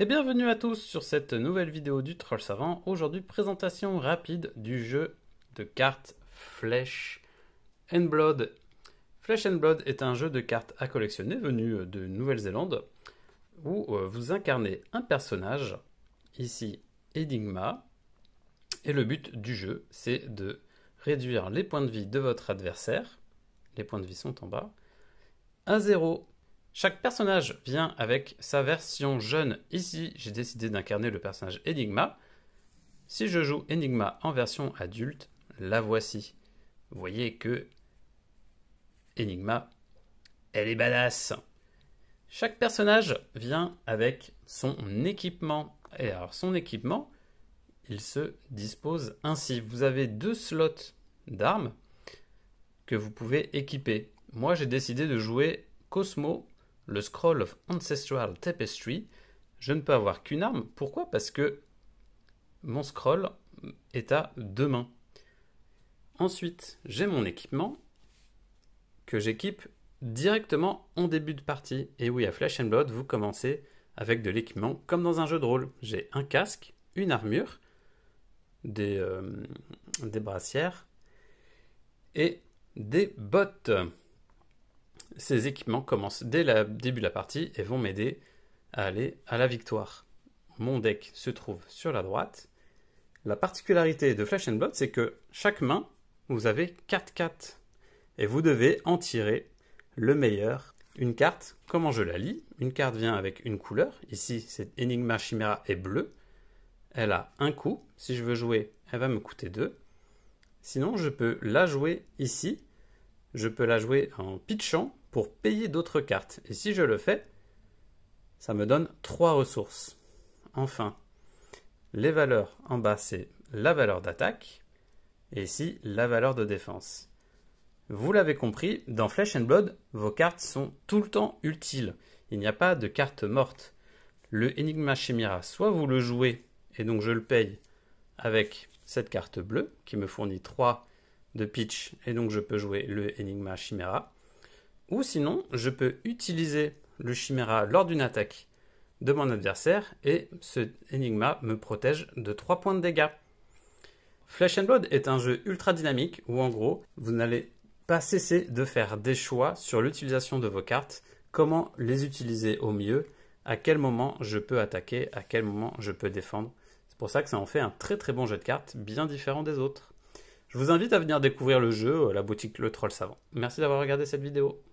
Et bienvenue à tous sur cette nouvelle vidéo du Troll Savant. Aujourd'hui, présentation rapide du jeu de cartes Flesh and Blood. Flesh and Blood est un jeu de cartes à collectionner venu euh, de Nouvelle-Zélande où euh, vous incarnez un personnage, ici Edigma, et le but du jeu c'est de réduire les points de vie de votre adversaire, les points de vie sont en bas, à 0 chaque personnage vient avec sa version jeune. Ici, j'ai décidé d'incarner le personnage Enigma. Si je joue Enigma en version adulte, la voici. Vous voyez que Enigma, elle est badass. Chaque personnage vient avec son équipement. Et alors son équipement, il se dispose ainsi. Vous avez deux slots d'armes que vous pouvez équiper. Moi j'ai décidé de jouer Cosmo le Scroll of Ancestral Tapestry, je ne peux avoir qu'une arme. Pourquoi Parce que mon scroll est à deux mains. Ensuite, j'ai mon équipement que j'équipe directement en début de partie. Et oui, à Flash and Blood, vous commencez avec de l'équipement comme dans un jeu de rôle. J'ai un casque, une armure, des, euh, des brassières et des bottes. Ces équipements commencent dès le début de la partie et vont m'aider à aller à la victoire. Mon deck se trouve sur la droite. La particularité de Flash and Blood, c'est que chaque main, vous avez 4 cartes. Et vous devez en tirer le meilleur. Une carte, comment je la lis Une carte vient avec une couleur. Ici, cette Enigma Chimera est bleue. Elle a un coup. Si je veux jouer, elle va me coûter 2. Sinon, je peux la jouer ici je peux la jouer en pitchant pour payer d'autres cartes. Et si je le fais, ça me donne trois ressources. Enfin, les valeurs en bas, c'est la valeur d'attaque et ici la valeur de défense. Vous l'avez compris, dans Flesh and Blood, vos cartes sont tout le temps utiles. Il n'y a pas de carte morte. Le Enigma Chimera, soit vous le jouez et donc je le paye avec cette carte bleue qui me fournit 3 de pitch et donc je peux jouer le Enigma Chimera. Ou sinon, je peux utiliser le Chimera lors d'une attaque de mon adversaire et ce Enigma me protège de 3 points de dégâts. Flash and Blood est un jeu ultra dynamique où en gros, vous n'allez pas cesser de faire des choix sur l'utilisation de vos cartes, comment les utiliser au mieux, à quel moment je peux attaquer, à quel moment je peux défendre. C'est pour ça que ça en fait un très très bon jeu de cartes, bien différent des autres. Je vous invite à venir découvrir le jeu, à euh, la boutique Le Troll Savant. Merci d'avoir regardé cette vidéo.